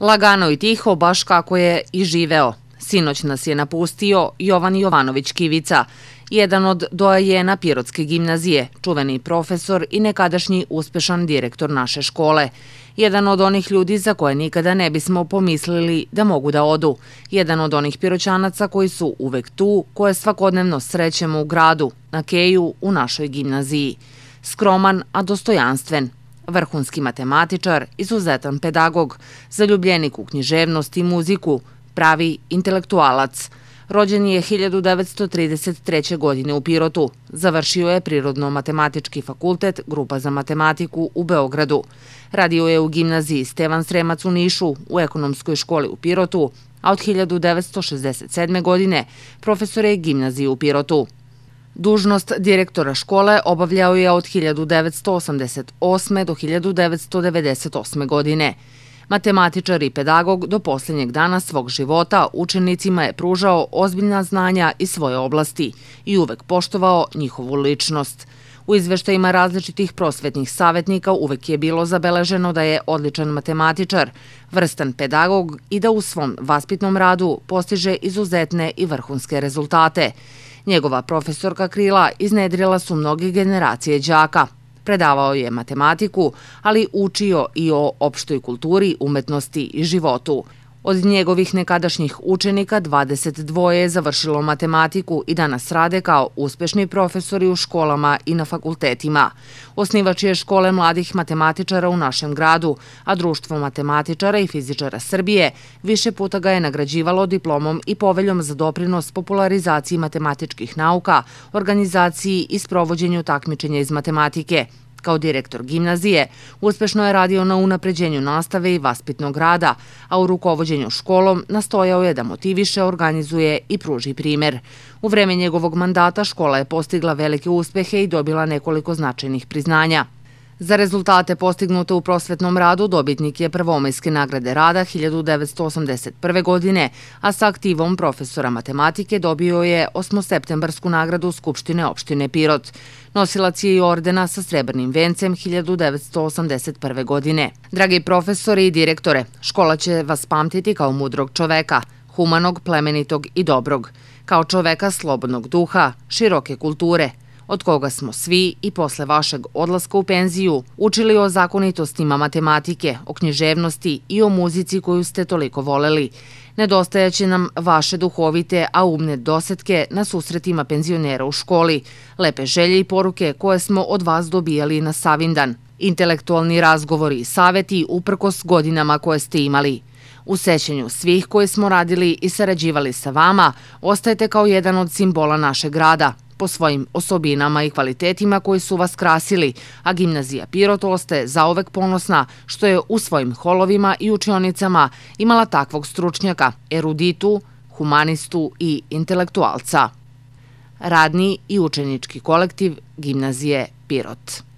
Lagano i tiho, baš kako je i živeo. Sinoć nas je napustio Jovan Jovanović Kivica, jedan od dojajena Pirotske gimnazije, čuveni profesor i nekadašnji uspešan direktor naše škole. Jedan od onih ljudi za koje nikada ne bismo pomislili da mogu da odu. Jedan od onih piroćanaca koji su uvek tu, koje svakodnevno srećemo u gradu, na Keju, u našoj gimnaziji. Skroman, a dostojanstven, vrhunski matematičar, izuzetan pedagog, zaljubljenik u književnost i muziku, pravi intelektualac. Rođen je 1933. godine u Pirotu. Završio je Prirodno-matematički fakultet Grupa za matematiku u Beogradu. Radio je u gimnaziji Stevan Sremac u Nišu, u ekonomskoj školi u Pirotu, a od 1967. godine profesor je gimnaziji u Pirotu. Dužnost direktora škole obavljao je od 1988. do 1998. godine. Matematičar i pedagog do posljednjeg dana svog života učenicima je pružao ozbiljna znanja iz svoje oblasti i uvek poštovao njihovu ličnost. U izveštajima različitih prosvetnih savjetnika uvek je bilo zabeleženo da je odličan matematičar, vrstan pedagog i da u svom vaspitnom radu postiže izuzetne i vrhunske rezultate – Njegova profesorka Krila iznedrila su mnogi generacije džaka. Predavao je matematiku, ali učio i o opštoj kulturi, umetnosti i životu. Od njegovih nekadašnjih učenika 22 je završilo matematiku i danas rade kao uspešni profesori u školama i na fakultetima. Osnivač je škole mladih matematičara u našem gradu, a Društvo matematičara i fizičara Srbije više puta ga je nagrađivalo diplomom i poveljom za doprinos popularizaciji matematičkih nauka, organizaciji i sprovođenju takmičenja iz matematike – Kao direktor gimnazije, uspešno je radio na unapređenju nastave i vaspitnog rada, a u rukovodđenju školom nastojao je da motiviše, organizuje i pruži primer. U vreme njegovog mandata škola je postigla velike uspehe i dobila nekoliko značajnih priznanja. Za rezultate postignute u prosvetnom radu dobitnik je prvomajske nagrade rada 1981. godine, a sa aktivom profesora matematike dobio je 8. septembarsku nagradu Skupštine opštine Pirot. Nosilac je i ordena sa srebrnim vencem 1981. godine. Dragi profesori i direktore, škola će vas pamtiti kao mudrog čoveka, humanog, plemenitog i dobrog, kao čoveka slobodnog duha, široke kulture – od koga smo svi i posle vašeg odlaska u penziju učili o zakonitostima matematike, o književnosti i o muzici koju ste toliko voleli. Nedostajaće nam vaše duhovite, a umne dosetke na susretima penzionera u školi, lepe želje i poruke koje smo od vas dobijali na Savindan, intelektualni razgovori i saveti uprkos godinama koje ste imali. U sećanju svih koji smo radili i sarađivali sa vama, ostajete kao jedan od simbola našeg rada – po svojim osobinama i kvalitetima koji su vas krasili, a gimnazija Pirot ostaje zaovek ponosna što je u svojim holovima i učionicama imala takvog stručnjaka, eruditu, humanistu i intelektualca. Radni i učenički kolektiv gimnazije Pirot.